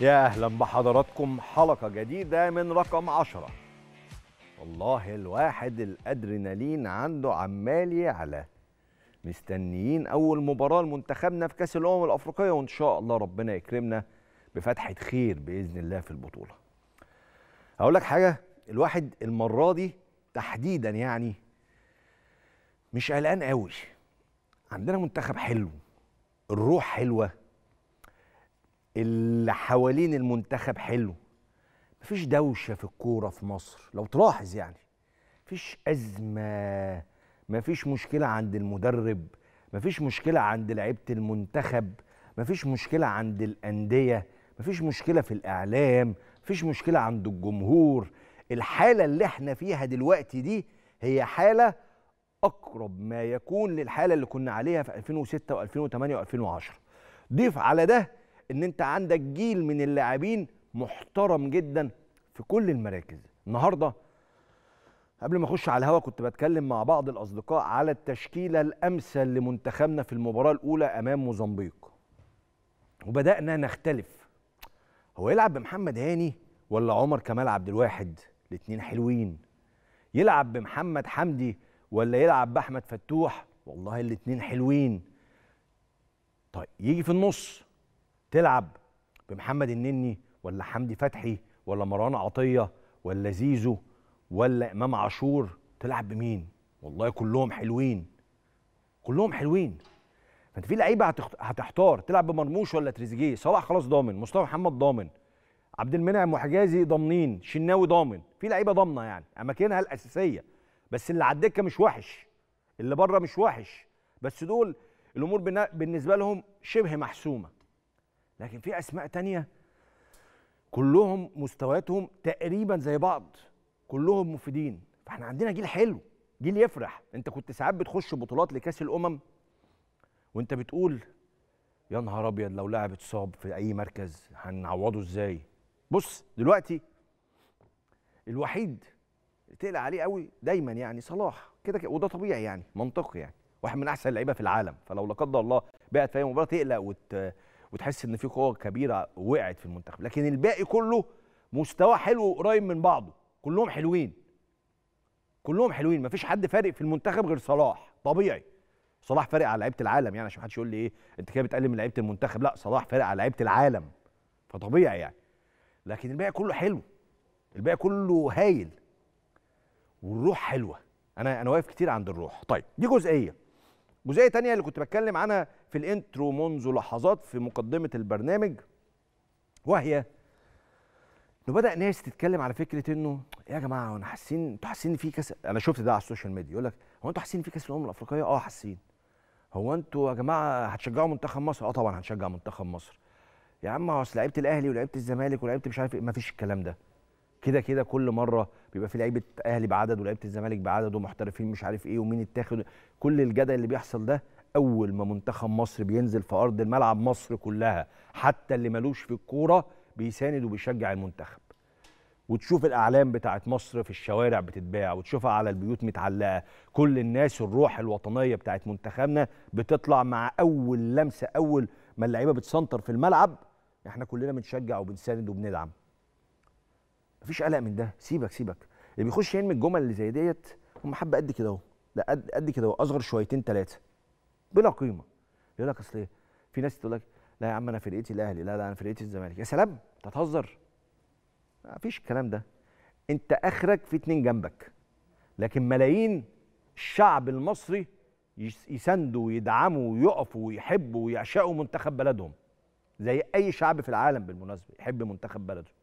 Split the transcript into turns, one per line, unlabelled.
يا أهلا بحضراتكم حلقة جديدة من رقم عشرة والله الواحد الأدرينالين عنده عمال يعلى مستنيين أول مباراة لمنتخبنا في كأس الأمم الأفريقية وإن شاء الله ربنا يكرمنا بفتحة خير بإذن الله في البطولة هقول لك حاجة الواحد المرة دي تحديدا يعني مش قلقان قوي عندنا منتخب حلو الروح حلوه اللي حوالين المنتخب حلو مفيش دوشه في الكوره في مصر لو تلاحظ يعني مفيش ازمه مفيش مشكله عند المدرب مفيش مشكله عند لعيبه المنتخب مفيش مشكله عند الانديه مفيش مشكله في الاعلام مفيش مشكله عند الجمهور الحاله اللي احنا فيها دلوقتي دي هي حاله اقرب ما يكون للحاله اللي كنا عليها في 2006 و2008 و2010 ضيف على ده ان انت عندك جيل من اللاعبين محترم جدا في كل المراكز النهارده قبل ما اخش على الهوا كنت بتكلم مع بعض الاصدقاء على التشكيله الامثل لمنتخبنا في المباراه الاولى امام موزمبيق وبدانا نختلف هو يلعب بمحمد هاني ولا عمر كمال عبد الواحد الاثنين حلوين يلعب بمحمد حمدي ولا يلعب باحمد فتوح والله الاثنين حلوين طيب يجي في النص تلعب بمحمد النني ولا حمدي فتحي ولا مروان عطيه ولا زيزو ولا امام عاشور تلعب بمين والله كلهم حلوين كلهم حلوين فانت في لعيبه هتحتار تلعب بمرموش ولا تريزيجيه صلاح خلاص ضامن مصطفى محمد ضامن عبد المنعم وحجازي ضامنين شناوي ضامن في لعيبه ضامنه يعني اماكنها الاساسيه بس اللي على الدكه مش وحش اللي بره مش وحش بس دول الامور بالنسبه لهم شبه محسومه لكن في اسماء تانية كلهم مستوياتهم تقريبا زي بعض كلهم مفيدين فاحنا عندنا جيل حلو جيل يفرح انت كنت ساعات بتخش بطولات لكاس الامم وانت بتقول يا نهار ابيض لو لاعب اتصاب في اي مركز هنعوضه ازاي بص دلوقتي الوحيد تقلق عليه قوي دايما يعني صلاح كده وده طبيعي يعني منطقي يعني واحد من احسن اللعيبه في العالم فلو لا قدر الله بقت في اي مباراه تقلق وت... وتحس ان في قوه كبيره وقعت في المنتخب لكن الباقي كله مستوى حلو وقريب من بعضه كلهم حلوين كلهم حلوين مفيش حد فارق في المنتخب غير صلاح طبيعي صلاح فارق على لعيبه العالم يعني عشان محدش يقول لي ايه انت كده بتقلل من لعيبه المنتخب لا صلاح فارق على لعيبه العالم فطبيعي يعني لكن الباقي كله حلو الباقي كله هايل والروح حلوه انا انا واقف كتير عند الروح طيب دي جزئيه جزئيه تانية اللي كنت بتكلم عنها في الانترو منذ لحظات في مقدمه البرنامج وهي انه بدا ناس تتكلم على فكره انه يا جماعه انا حاسين انتوا حاسين في كاس انا شفت ده على السوشيال ميديا يقول لك هو انتوا حاسين في كاس الامم الافريقيه اه حاسين هو انتوا يا جماعه هتشجعوا منتخب مصر اه طبعا هنشجع منتخب مصر يا عم اصل لعيبه الاهلي ولعيبه الزمالك ولعيبه مش عارف ايه مفيش الكلام ده كده كده كل مره بيبقى في لعيبه اهلي بعدد ولعيبه الزمالك بعدد ومحترفين مش عارف ايه ومين اتاخد كل الجدل اللي بيحصل ده اول ما منتخب مصر بينزل في ارض الملعب مصر كلها حتى اللي ملوش في الكوره بيساند وبيشجع المنتخب وتشوف الاعلام بتاعت مصر في الشوارع بتتباع وتشوفها على البيوت متعلقه كل الناس الروح الوطنيه بتاعت منتخبنا بتطلع مع اول لمسه اول ما اللعيبه بتسنطر في الملعب احنا كلنا بنشجع وبنساند وبندعم مفيش قلق من ده سيبك سيبك اللي بيخش يرمي الجمل اللي زي ديت هم حبه قد كده اهو لا قد قد كده اهو اصغر شويتين ثلاثه بلا قيمه يقول لك اصل ايه في ناس تقول لك لا يا عم انا فرقتي الاهلي لا لا انا فرقتي الزمالك يا سلام انت بتهزر مفيش الكلام ده انت اخرك في اتنين جنبك لكن ملايين الشعب المصري يساندوا ويدعموا ويقفوا ويحبوا ويعشقوا منتخب بلدهم زي اي شعب في العالم بالمناسبه يحب منتخب بلده